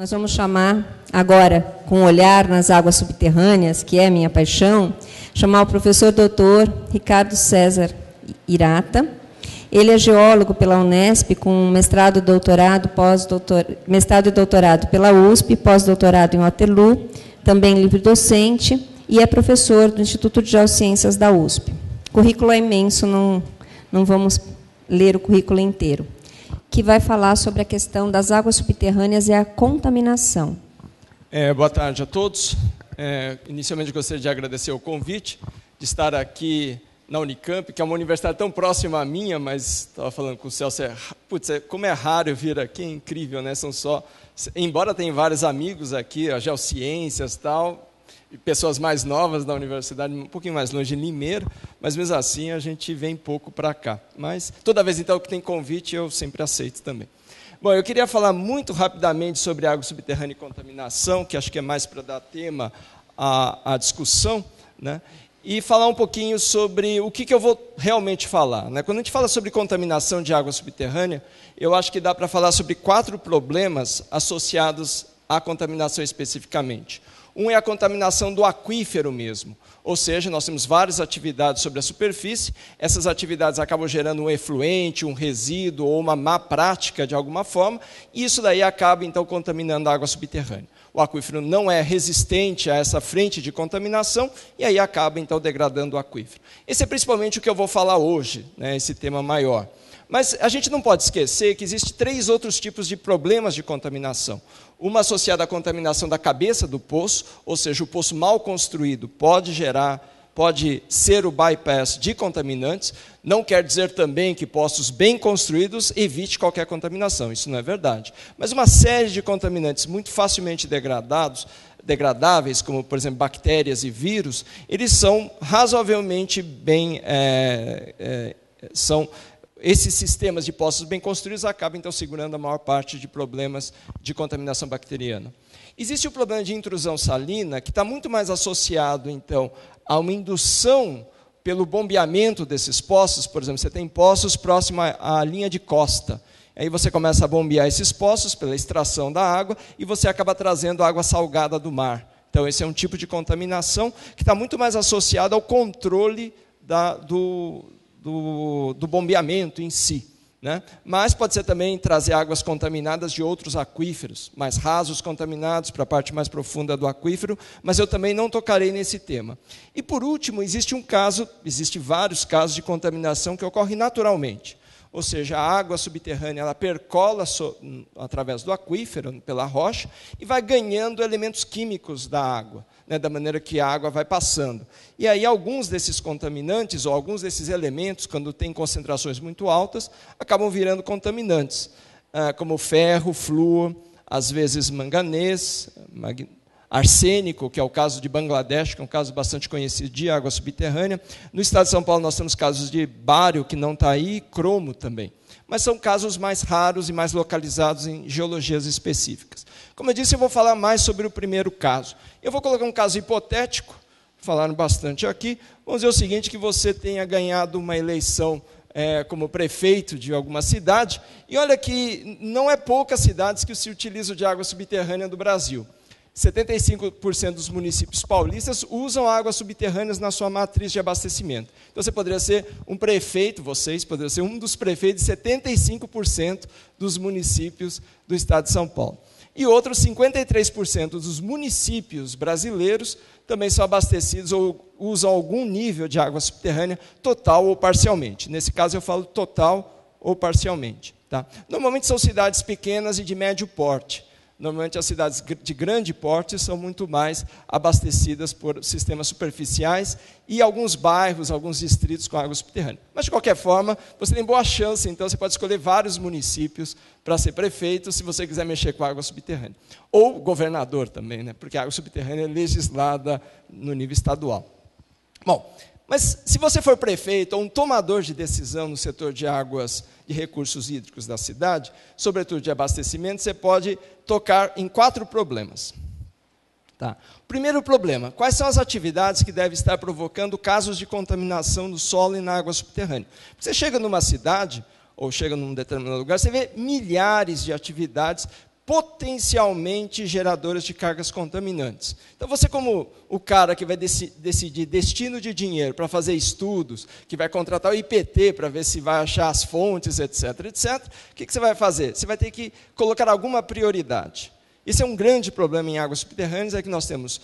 Nós vamos chamar agora, com um olhar nas águas subterrâneas, que é minha paixão, chamar o professor doutor Ricardo César Irata. Ele é geólogo pela Unesp, com mestrado, doutorado, pós-doutor, mestrado e doutorado pela USP, pós-doutorado em Waterloo, também livre docente, e é professor do Instituto de Geociências da USP. O currículo é imenso, não, não vamos ler o currículo inteiro que vai falar sobre a questão das águas subterrâneas e a contaminação. É, boa tarde a todos. É, inicialmente gostaria de agradecer o convite de estar aqui na Unicamp, que é uma universidade tão próxima à minha, mas estava falando com o Celso, é, putz, é, como é raro vir aqui, é incrível, né? São só, embora tenha vários amigos aqui, a geociências tal, pessoas mais novas da universidade, um pouquinho mais longe, em Limeira, mas mesmo assim a gente vem pouco para cá. Mas toda vez então que tem convite, eu sempre aceito também. Bom, eu queria falar muito rapidamente sobre água subterrânea e contaminação, que acho que é mais para dar tema à, à discussão, né? e falar um pouquinho sobre o que, que eu vou realmente falar. Né? Quando a gente fala sobre contaminação de água subterrânea, eu acho que dá para falar sobre quatro problemas associados à contaminação especificamente. Um é a contaminação do aquífero mesmo, ou seja, nós temos várias atividades sobre a superfície, essas atividades acabam gerando um efluente, um resíduo ou uma má prática de alguma forma, e isso daí acaba então contaminando a água subterrânea. O aquífero não é resistente a essa frente de contaminação e aí acaba então degradando o aquífero. Esse é principalmente o que eu vou falar hoje, né, esse tema maior. Mas a gente não pode esquecer que existem três outros tipos de problemas de contaminação. Uma associada à contaminação da cabeça do poço, ou seja, o poço mal construído pode gerar pode ser o bypass de contaminantes, não quer dizer também que poços bem construídos evite qualquer contaminação, isso não é verdade. Mas uma série de contaminantes muito facilmente degradados, degradáveis, como por exemplo bactérias e vírus, eles são razoavelmente bem é, é, são esses sistemas de poços bem construídos acabam, então, segurando a maior parte de problemas de contaminação bacteriana. Existe o problema de intrusão salina, que está muito mais associado, então, a uma indução pelo bombeamento desses poços. Por exemplo, você tem poços próximo à, linha de costa. Aí você começa a bombear esses poços pela extração da água e você acaba trazendo água salgada do mar. Então, esse é um tipo de contaminação que está muito mais associado ao controle da, do, do, do bombeamento em si. Né? Mas pode ser também trazer águas contaminadas de outros aquíferos, mais rasos contaminados para a parte mais profunda do aquífero, mas eu também não tocarei nesse tema. E por último, existe um caso, existem vários casos de contaminação que ocorre naturalmente ou seja, a água subterrânea ela percola so, através do aquífero, pela rocha, e vai ganhando elementos químicos da água, né, da maneira que a água vai passando. E aí, alguns desses contaminantes, ou alguns desses elementos, quando tem concentrações muito altas, acabam virando contaminantes, ah, como ferro, flúor, às vezes manganês, arsênico, que é o caso de Bangladesh, que é um caso bastante conhecido de água subterrânea. No estado de São Paulo, nós temos casos de bário, que não está aí, e cromo também. Mas são casos mais raros e mais localizados em geologias específicas. Como eu disse, eu vou falar mais sobre o primeiro caso. Eu vou colocar um caso hipotético, falaram bastante aqui. Vamos dizer o seguinte: que você tenha ganhado uma eleição é, como prefeito de alguma cidade, e olha que não é poucas cidades que se utilizam de água subterrânea do Brasil. 75% dos municípios paulistas usam águas subterrâneas na sua matriz de abastecimento. Então você poderia ser um prefeito, vocês poderiam ser um dos prefeitos de 75% dos municípios do estado de São Paulo. E outros 53% dos municípios brasileiros também são abastecidos ou usam algum nível de água subterrânea, total ou parcialmente. Nesse caso eu falo total ou parcialmente. Tá? Normalmente são cidades pequenas e de médio porte. Normalmente as cidades de grande porte são muito mais abastecidas por sistemas superficiais e alguns bairros, alguns distritos com água subterrânea. Mas, de qualquer forma, você tem boa chance, então, você pode escolher vários municípios para ser prefeito, se você quiser mexer com água subterrânea. Ou governador também, né? porque a água subterrânea é legislada no nível estadual. Bom, mas se você for prefeito ou um tomador de decisão no setor de águas e recursos hídricos da cidade, sobretudo de abastecimento, você pode tocar em quatro problemas. Tá. Primeiro problema: quais são as atividades que devem estar provocando casos de contaminação no solo e na água subterrânea? Você chega numa cidade ou chega num determinado lugar, você vê milhares de atividades potencialmente geradoras de cargas contaminantes. Então, você, como o cara que vai deci decidir destino de dinheiro para fazer estudos, que vai contratar o IPT para ver se vai achar as fontes, etc., etc., o que, que você vai fazer? Você vai ter que colocar alguma prioridade. Isso é um grande problema em águas subterrâneas, é que nós temos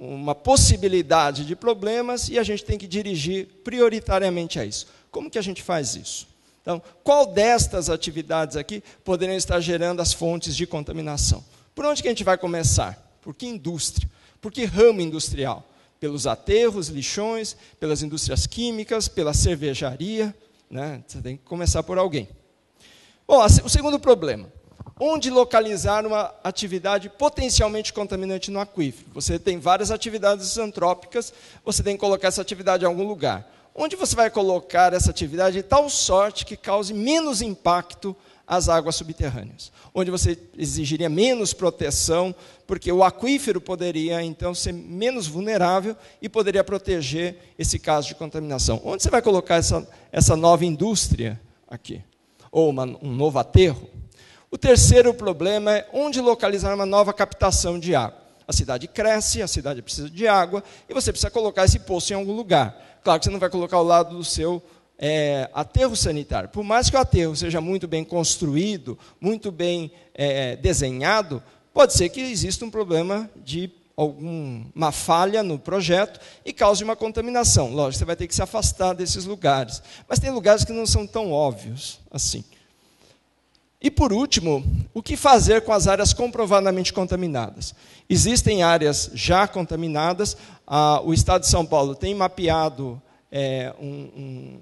uma possibilidade de problemas e a gente tem que dirigir prioritariamente a isso. Como que a gente faz isso? Então, qual destas atividades aqui poderiam estar gerando as fontes de contaminação? Por onde que a gente vai começar? Por que indústria? Por que ramo industrial? Pelos aterros, lixões, pelas indústrias químicas, pela cervejaria. Né? Você tem que começar por alguém. Bom, o segundo problema. Onde localizar uma atividade potencialmente contaminante no aquífero? Você tem várias atividades antrópicas, você tem que colocar essa atividade em algum lugar onde você vai colocar essa atividade de tal sorte que cause menos impacto às águas subterrâneas, onde você exigiria menos proteção, porque o aquífero poderia então ser menos vulnerável e poderia proteger esse caso de contaminação. Onde você vai colocar essa, essa nova indústria aqui? Ou uma, um novo aterro? O terceiro problema é onde localizar uma nova captação de água. A cidade cresce, a cidade precisa de água, e você precisa colocar esse poço em algum lugar. Claro que você não vai colocar ao lado do seu é, aterro sanitário. Por mais que o aterro seja muito bem construído, muito bem é, desenhado, pode ser que exista um problema de alguma falha no projeto e cause uma contaminação. Lógico, você vai ter que se afastar desses lugares. Mas tem lugares que não são tão óbvios assim. E por último, o que fazer com as áreas comprovadamente contaminadas? Existem áreas já contaminadas, ah, o Estado de São Paulo tem mapeado, é, um, um,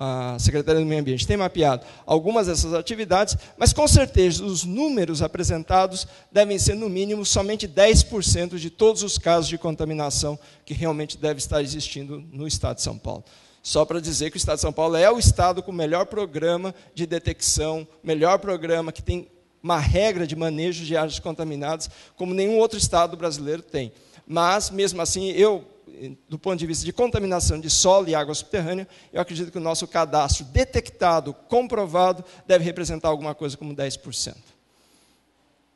a, a Secretaria do Meio Ambiente tem mapeado algumas dessas atividades, mas com certeza os números apresentados devem ser, no mínimo, somente 10% de todos os casos de contaminação que realmente deve estar existindo no Estado de São Paulo. Só para dizer que o Estado de São Paulo é o Estado com o melhor programa de detecção, melhor programa que tem uma regra de manejo de áreas contaminadas, como nenhum outro Estado brasileiro tem. Mas, mesmo assim, eu do ponto de vista de contaminação de solo e água subterrânea, eu acredito que o nosso cadastro detectado, comprovado, deve representar alguma coisa como 10%.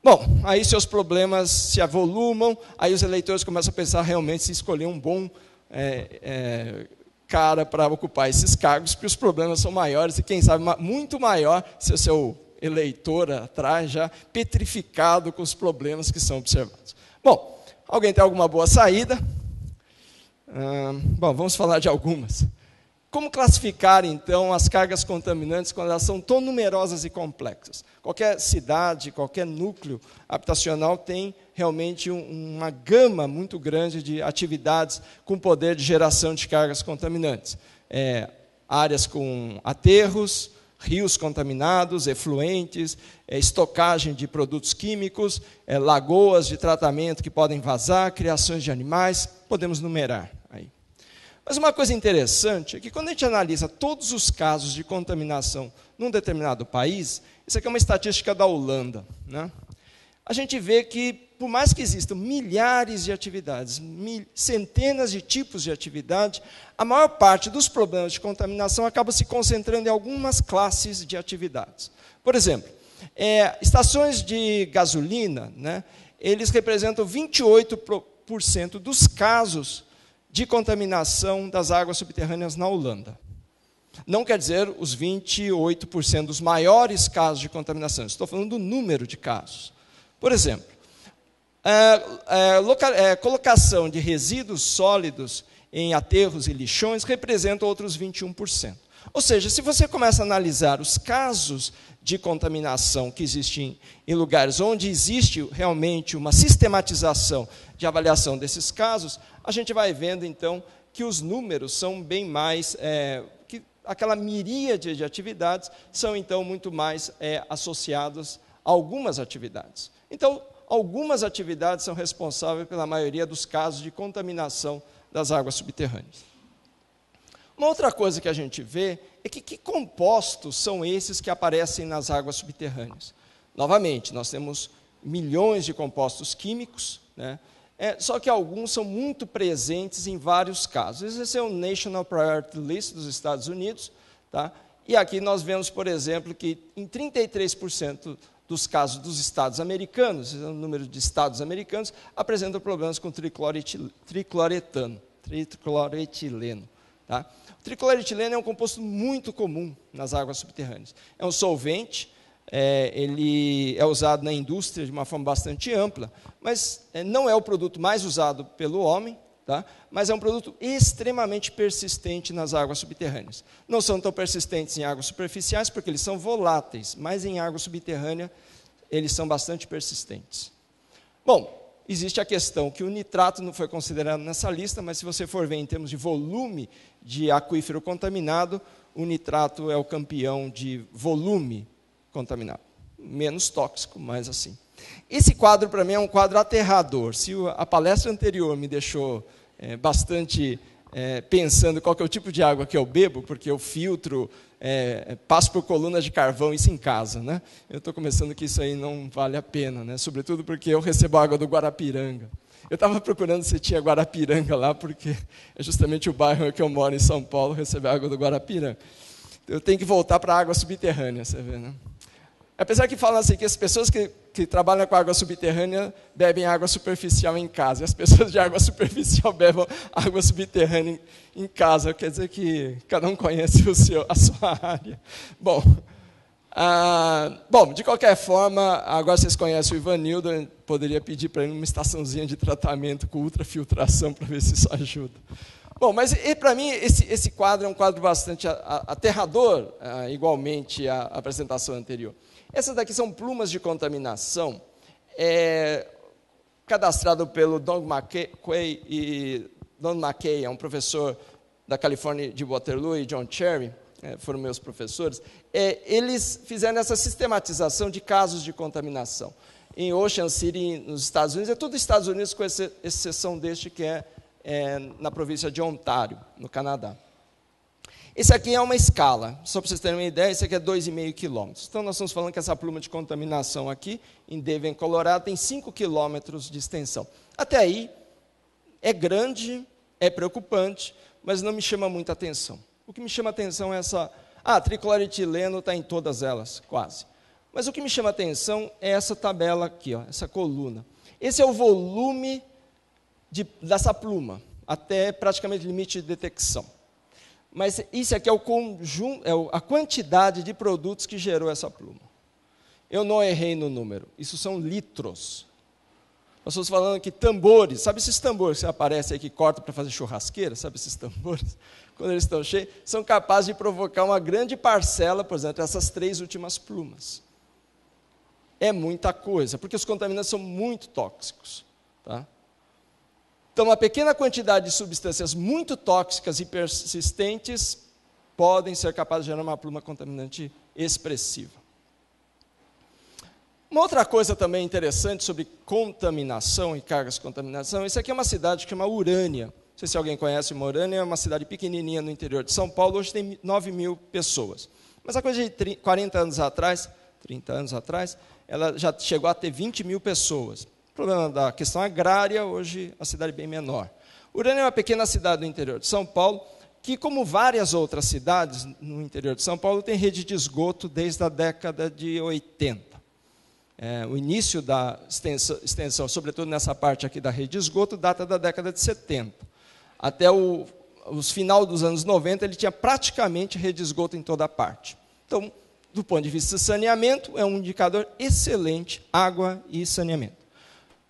Bom, aí seus problemas se avolumam, aí os eleitores começam a pensar realmente se escolher um bom é, é, cara para ocupar esses cargos, porque os problemas são maiores e, quem sabe, muito maior se o seu eleitor atrás já petrificado com os problemas que são observados. Bom, alguém tem alguma boa saída? Ah, bom, vamos falar de algumas. Como classificar, então, as cargas contaminantes quando elas são tão numerosas e complexas? Qualquer cidade, qualquer núcleo habitacional tem realmente um, uma gama muito grande de atividades com poder de geração de cargas contaminantes. É, áreas com aterros, rios contaminados, efluentes, é, estocagem de produtos químicos, é, lagoas de tratamento que podem vazar, criações de animais, podemos numerar. Mas uma coisa interessante é que quando a gente analisa todos os casos de contaminação num determinado país, isso aqui é uma estatística da Holanda, né? a gente vê que, por mais que existam milhares de atividades, mil, centenas de tipos de atividade, a maior parte dos problemas de contaminação acaba se concentrando em algumas classes de atividades. Por exemplo, é, estações de gasolina, né, eles representam 28% dos casos de contaminação das águas subterrâneas na Holanda. Não quer dizer os 28% dos maiores casos de contaminação, estou falando do número de casos. Por exemplo, é, é, loca, é, colocação de resíduos sólidos em aterros e lixões representa outros 21%. Ou seja, se você começa a analisar os casos de contaminação que existe em, em, lugares onde existe realmente uma sistematização de avaliação desses casos, a gente vai vendo então que os números são bem mais. É, que aquela miríade de atividades são então muito mais é, associadas a algumas atividades. Então, algumas atividades são responsáveis pela maioria dos casos de contaminação das águas subterrâneas. Uma outra coisa que a gente vê é que que compostos são esses que aparecem nas águas subterrâneas? Novamente, nós temos milhões de compostos químicos, né? É, só que alguns são muito presentes em vários casos. Esse é o National Priority List dos Estados Unidos, tá? e aqui nós vemos, por exemplo, que em 33% dos casos dos estados americanos, é o número de estados americanos, apresentam problemas com tricloretano, tricloretileno. Tá? O tricloretileno é um composto muito comum nas águas subterrâneas. É um solvente, é, ele é usado na indústria de uma forma bastante ampla, mas é, não é o produto mais usado pelo homem, tá? mas é um produto extremamente persistente nas águas subterrâneas. Não são tão persistentes em águas superficiais, porque eles são voláteis, mas em água subterrânea eles são bastante persistentes. Bom, existe a questão que o nitrato não foi considerado nessa lista, mas se você for ver em termos de volume de aquífero contaminado, o nitrato é o campeão de volume contaminado. Menos tóxico, mas assim. Esse quadro, para mim, é um quadro aterrador. Se a palestra anterior me deixou é, bastante é, pensando qual é o tipo de água que eu bebo, porque eu filtro é, é, passo por colunas de carvão, isso em casa, né? Eu estou começando que isso aí não vale a pena, né? Sobretudo porque eu recebo água do Guarapiranga. Eu estava procurando se tinha Guarapiranga lá, porque é justamente o bairro que eu moro em São Paulo, receber água do Guarapiranga. Eu tenho que voltar para a água subterrânea, você vê, né? Apesar que falam assim, que as pessoas que, que trabalham com água subterrânea bebem água superficial em casa, e as pessoas de água superficial bebem água subterrânea em, casa, quer dizer que cada um conhece o seu, a sua área. Bom, ah, bom, de qualquer forma, agora vocês conhecem o Ivanildo, poderia pedir para ele uma estaçãozinha de tratamento com ultrafiltração para ver se isso ajuda. Bom, mas para mim esse, esse quadro é um quadro bastante aterrador, ah, igualmente à apresentação anterior. Essas daqui são plumas de contaminação, é, cadastrado pelo Don McKay, e Don McKay é um professor da Califórnia de Waterloo e John Cherry, é, foram meus professores, é, eles fizeram essa sistematização de casos de contaminação. Em Ocean City, nos Estados Unidos, é tudo Estados Unidos, com exceção deste que é, é na província de Ontário, no Canadá. Esse aqui é uma escala, só para vocês terem uma ideia, esse aqui é 2,5 quilômetros. Então, nós estamos falando que essa pluma de contaminação aqui, em Devon, Colorado, tem 5 quilômetros de extensão. Até aí, é grande, é preocupante, mas não me chama muita atenção. O que me chama atenção é essa... Ah, tricloretileno está em todas elas, quase. Mas o que me chama atenção é essa tabela aqui, ó, essa coluna. Esse é o volume de, dessa pluma, até praticamente limite de detecção. Mas isso aqui é o conjunto, é a quantidade de produtos que gerou essa pluma. Eu não errei no número. Isso são litros. Nós estamos falando que tambores. Sabe esses tambores que aparecem aí que cortam para fazer churrasqueira? Sabe esses tambores? Quando eles estão cheios, são capazes de provocar uma grande parcela, por exemplo, essas três últimas plumas. É muita coisa, porque os contaminantes são muito tóxicos. Tá? Então, uma pequena quantidade de substâncias muito tóxicas e persistentes podem ser capazes de gerar uma pluma contaminante expressiva. Uma outra coisa também interessante sobre contaminação e cargas de contaminação, isso aqui é uma cidade que chama Urânia. Não sei se alguém conhece uma Urânia, é uma cidade pequenininha no interior de São Paulo, hoje tem 9 mil pessoas. Mas a coisa de 30, 40 anos atrás, 30 anos atrás, ela já chegou a ter 20 mil pessoas problema da questão agrária, hoje a cidade é bem menor. Urânia é uma pequena cidade do interior de São Paulo, que, como várias outras cidades no interior de São Paulo, tem rede de esgoto desde a década de 80. É, o início da extensão, extensão, sobretudo nessa parte aqui da rede de esgoto, data da década de 70. Até o, os final dos anos 90, ele tinha praticamente rede de esgoto em toda a parte. Então, do ponto de vista de saneamento, é um indicador excelente, água e saneamento.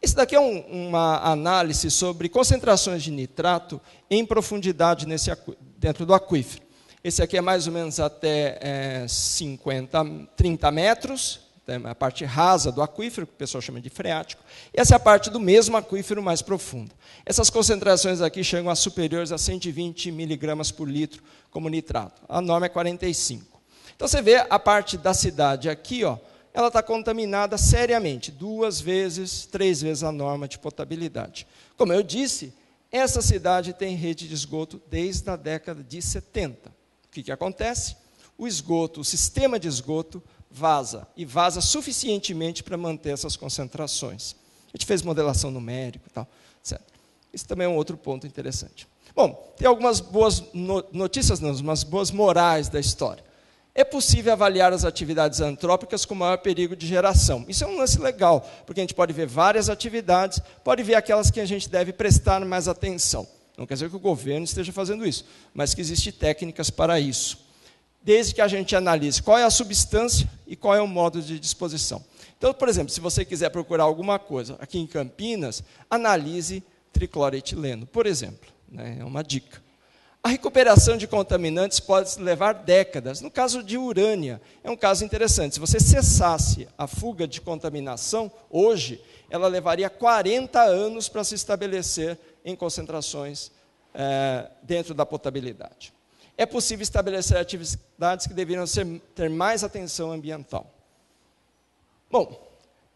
Esse daqui é um, uma análise sobre concentrações de nitrato em profundidade nesse, dentro do aquífero. Esse aqui é mais ou menos até é, 50, 30 metros, né, a parte rasa do aquífero, que o pessoal chama de freático, e essa é a parte do mesmo aquífero mais profunda. Essas concentrações aqui chegam a superiores a 120 miligramas por litro como nitrato. A norma é 45. Então você vê a parte da cidade aqui, ó, ela está contaminada seriamente, duas vezes, três vezes a norma de potabilidade. Como eu disse, essa cidade tem rede de esgoto desde a década de 70. O que, que acontece? O esgoto, o sistema de esgoto, vaza, e vaza suficientemente para manter essas concentrações. A gente fez modelação numérica e tal, etc. Isso também é um outro ponto interessante. Bom, tem algumas boas notícias, não, umas boas morais da história é possível avaliar as atividades antrópicas com maior perigo de geração. Isso é um lance legal, porque a gente pode ver várias atividades, pode ver aquelas que a gente deve prestar mais atenção. Não quer dizer que o governo esteja fazendo isso, mas que existem técnicas para isso. Desde que a gente analise qual é a substância e qual é o modo de disposição. Então, por exemplo, se você quiser procurar alguma coisa aqui em Campinas, analise tricloretileno, por exemplo. Né? É uma dica. A recuperação de contaminantes pode levar décadas. No caso de urânia, é um caso interessante. Se você cessasse a fuga de contaminação hoje, ela levaria 40 anos para se estabelecer em concentrações é, dentro da potabilidade. É possível estabelecer atividades que deveriam ser, ter mais atenção ambiental. Bom,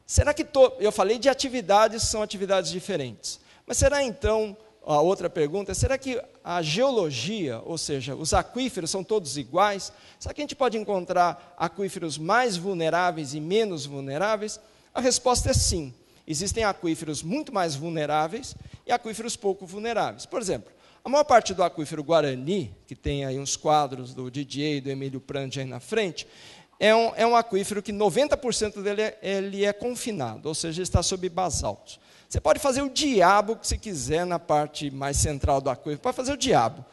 será que to... eu falei de atividades, são atividades diferentes. Mas será então a outra pergunta é: será que a geologia, ou seja, os aquíferos são todos iguais? Será que a gente pode encontrar aquíferos mais vulneráveis e menos vulneráveis? A resposta é sim. Existem aquíferos muito mais vulneráveis e aquíferos pouco vulneráveis. Por exemplo, a maior parte do aquífero Guarani, que tem aí uns quadros do Didier e do Emílio Prandi aí na frente, é um, é um aquífero que 90% dele é, ele é confinado, ou seja, está sob basaltos. Você pode fazer o diabo que você quiser na parte mais central da coisa, pode fazer o diabo.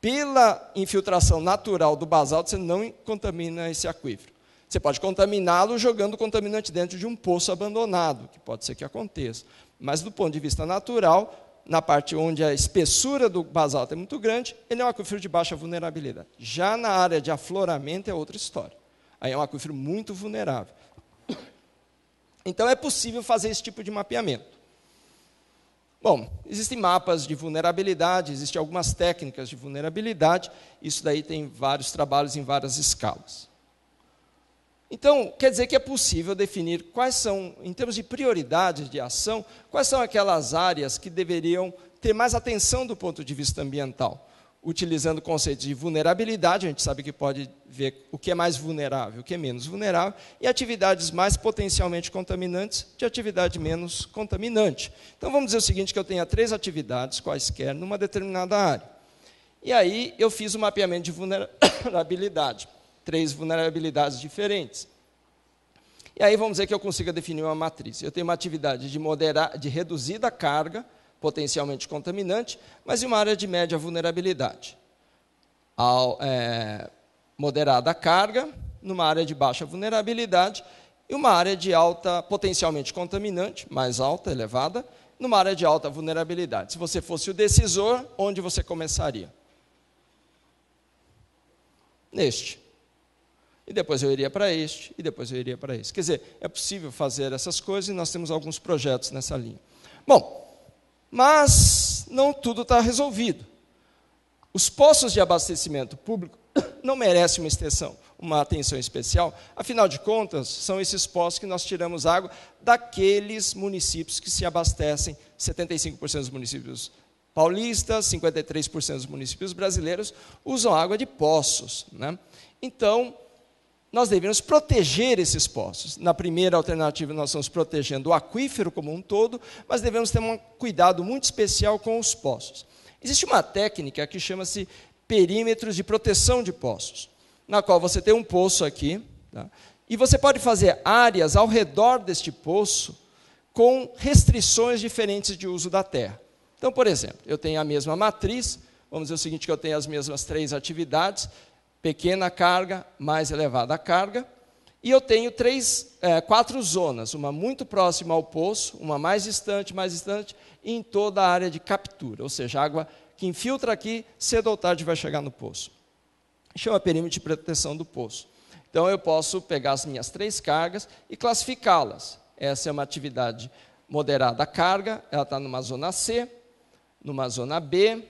Pela infiltração natural do basalto, você não contamina esse aquífero. Você pode contaminá-lo jogando contaminante dentro de um poço abandonado, que pode ser que aconteça. Mas do ponto de vista natural, na parte onde a espessura do basalto é muito grande, ele é um aquífero de baixa vulnerabilidade. Já na área de afloramento é outra história. Aí é um aquífero muito vulnerável. Então é possível fazer esse tipo de mapeamento. Bom, existem mapas de vulnerabilidade, existem algumas técnicas de vulnerabilidade, isso daí tem vários trabalhos em várias escalas. Então, quer dizer que é possível definir quais são, em termos de prioridades de ação, quais são aquelas áreas que deveriam ter mais atenção do ponto de vista ambiental utilizando o conceito de vulnerabilidade, a gente sabe que pode ver o que é mais vulnerável, o que é menos vulnerável, e atividades mais potencialmente contaminantes de atividade menos contaminante. Então vamos dizer o seguinte, que eu tenha três atividades quaisquer numa determinada área. E aí eu fiz o um mapeamento de vulnerabilidade, três vulnerabilidades diferentes. E aí vamos dizer que eu consiga definir uma matriz. Eu tenho uma atividade de, moderar, de reduzida carga, potencialmente contaminante, mas em uma área de média vulnerabilidade. Ao, é, moderada a carga, numa área de baixa vulnerabilidade e uma área de alta, potencialmente contaminante, mais alta, elevada, numa área de alta vulnerabilidade. Se você fosse o decisor, onde você começaria? Neste. E depois eu iria para este, e depois eu iria para este. Quer dizer, é possível fazer essas coisas e nós temos alguns projetos nessa linha. Bom, mas não tudo está resolvido. Os postos de abastecimento público não merecem uma extensão, uma atenção especial. Afinal de contas, são esses postos que nós tiramos água daqueles municípios que se abastecem, 75% dos municípios paulistas, 53% dos municípios brasileiros usam água de poços. Né? Então, nós devemos proteger esses poços. Na primeira alternativa, nós estamos protegendo o aquífero como um todo, mas devemos ter um cuidado muito especial com os poços. Existe uma técnica que chama-se perímetros de proteção de poços, na qual você tem um poço aqui, tá? e você pode fazer áreas ao redor deste poço com restrições diferentes de uso da terra. Então, por exemplo, eu tenho a mesma matriz, vamos dizer o seguinte, que eu tenho as mesmas três atividades, pequena carga, mais elevada carga. E eu tenho três, é, quatro zonas, uma muito próxima ao poço, uma mais distante, mais distante, e em toda a área de captura, ou seja, água que infiltra aqui, cedo ou tarde vai chegar no poço. Chama perímetro de proteção do poço. Então eu posso pegar as minhas três cargas e classificá-las. Essa é uma atividade moderada a carga, ela está numa zona C, numa zona B,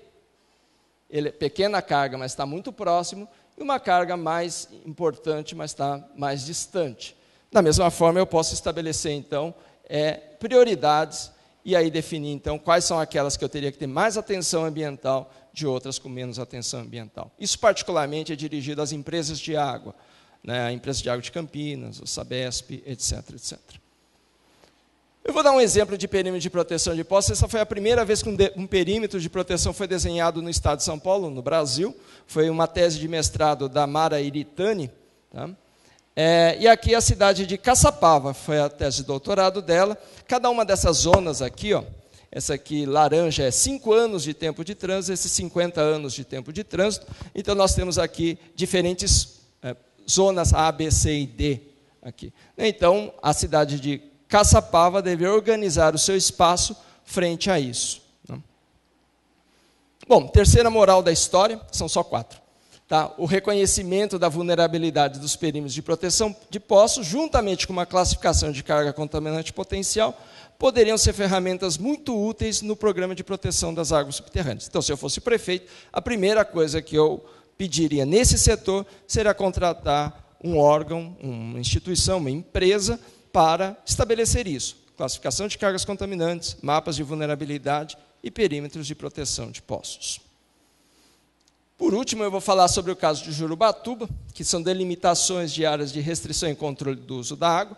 ele, pequena carga, mas está muito próximo, e uma carga mais importante, mas está mais distante. Da mesma forma, eu posso estabelecer, então, é, prioridades e aí definir, então, quais são aquelas que eu teria que ter mais atenção ambiental de outras com menos atenção ambiental. Isso, particularmente, é dirigido às empresas de água, né, a empresa de água de Campinas, o Sabesp, etc., etc. Eu vou dar um exemplo de perímetro de proteção de posse. Essa foi a primeira vez que um, de, um, perímetro de proteção foi desenhado no estado de São Paulo, no Brasil. Foi uma tese de mestrado da Mara Iritani. Tá? É, e aqui a cidade de Caçapava, foi a tese de doutorado dela. Cada uma dessas zonas aqui, ó, essa aqui laranja é 5 anos de tempo de trânsito, esses 50 anos de tempo de trânsito. Então nós temos aqui diferentes é, zonas A, B, C e D. Aqui. Então, a cidade de Caçapava deve organizar o seu espaço frente a isso. Né? Bom, terceira moral da história, são só quatro. Tá? O reconhecimento da vulnerabilidade dos perímetros de proteção de poços, juntamente com uma classificação de carga contaminante potencial, poderiam ser ferramentas muito úteis no programa de proteção das águas subterrâneas. Então, se eu fosse prefeito, a primeira coisa que eu pediria nesse setor seria contratar um órgão, uma instituição, uma empresa para estabelecer isso: classificação de cargas contaminantes, mapas de vulnerabilidade e perímetros de proteção de poços. Por último, eu vou falar sobre o caso de Jurubatuba, que são delimitações de áreas de restrição e controle do uso da água.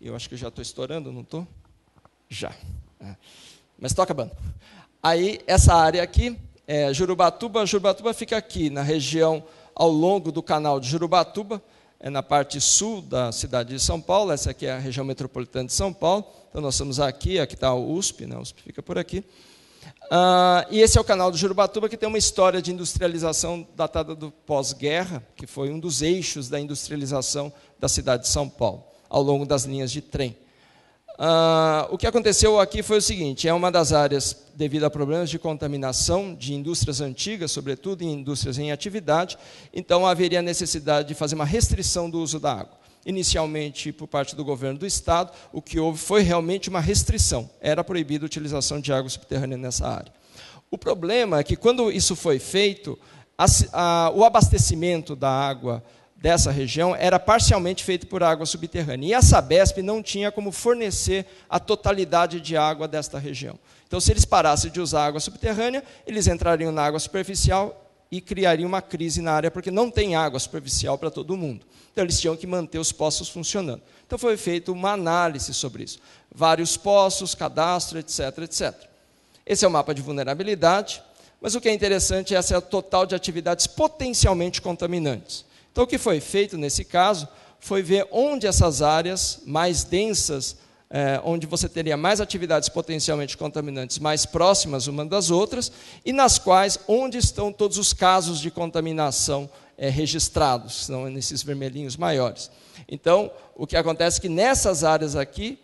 Eu acho que já estou estourando, não estou? Já. É. Mas estou acabando. Aí, essa área aqui, é Jurubatuba. Jurubatuba fica aqui, na região ao longo do canal de Jurubatuba é na parte sul da cidade de São Paulo, essa aqui é a região metropolitana de São Paulo. Então nós estamos aqui, aqui está o USP, né? o USP fica por aqui. Ah, e esse é o canal do Jurubatuba, que tem uma história de industrialização datada do pós-guerra, que foi um dos eixos da industrialização da cidade de São Paulo, ao longo das linhas de trem. Ah, o que aconteceu aqui foi o seguinte: é uma das áreas devido a problemas de contaminação de indústrias antigas, sobretudo em indústrias em atividade, então haveria necessidade de fazer uma restrição do uso da água. Inicialmente, por parte do governo do estado, o que houve foi realmente uma restrição. Era proibida a utilização de água subterrânea nessa área. O problema é que quando isso foi feito, a, a, o abastecimento da água dessa região era parcialmente feito por água subterrânea. E a Sabesp não tinha como fornecer a totalidade de água desta região. Então, se eles parassem de usar água subterrânea, eles entrariam na água superficial e criariam uma crise na área, porque não tem água superficial para todo mundo. Então, eles tinham que manter os poços funcionando. Então, foi feita uma análise sobre isso. Vários poços, cadastro, etc, etc. Esse é o mapa de vulnerabilidade. Mas o que é interessante, é essa total de atividades potencialmente contaminantes. Então, o que foi feito nesse caso foi ver onde essas áreas mais densas, é, onde você teria mais atividades potencialmente contaminantes mais próximas umas das outras, e nas quais, onde estão todos os casos de contaminação é, registrados, são nesses vermelhinhos maiores. Então, o que acontece é que nessas áreas aqui,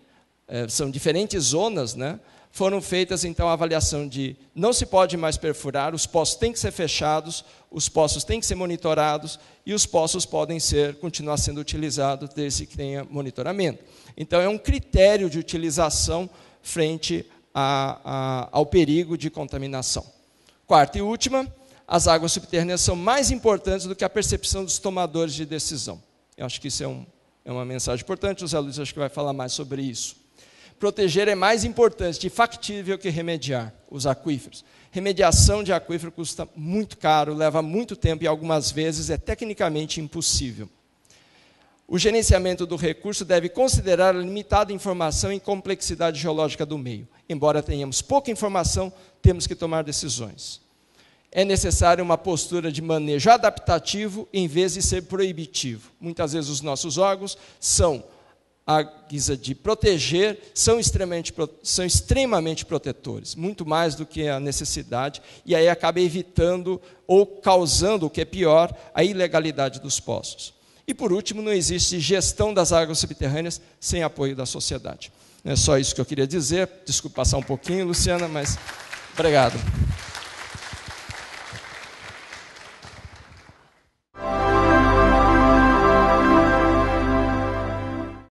é, são diferentes zonas, né? foram feitas então a avaliação de não se pode mais perfurar, os poços têm que ser fechados, os poços têm que ser monitorados e os poços podem ser continuar sendo utilizados desde que tenha monitoramento. Então é um critério de utilização frente a, a, ao perigo de contaminação. Quarta e última, as águas subterrâneas são mais importantes do que a percepção dos tomadores de decisão. Eu acho que isso é, um, é uma mensagem importante. O Zé Luiz acho que vai falar mais sobre isso proteger é mais importante e factível que remediar os aquíferos. Remediação de aquífero custa muito caro, leva muito tempo e algumas vezes é tecnicamente impossível. O gerenciamento do recurso deve considerar a limitada informação e complexidade geológica do meio. Embora tenhamos pouca informação, temos que tomar decisões. É necessária uma postura de manejo adaptativo em vez de ser proibitivo. Muitas vezes os nossos órgãos são à guisa de proteger, são extremamente, são extremamente protetores, muito mais do que a necessidade, e aí acaba evitando ou causando, o que é pior, a ilegalidade dos poços. E por último, não existe gestão das águas subterrâneas sem apoio da sociedade. É só isso que eu queria dizer. Desculpe passar um pouquinho, Luciana, mas obrigado.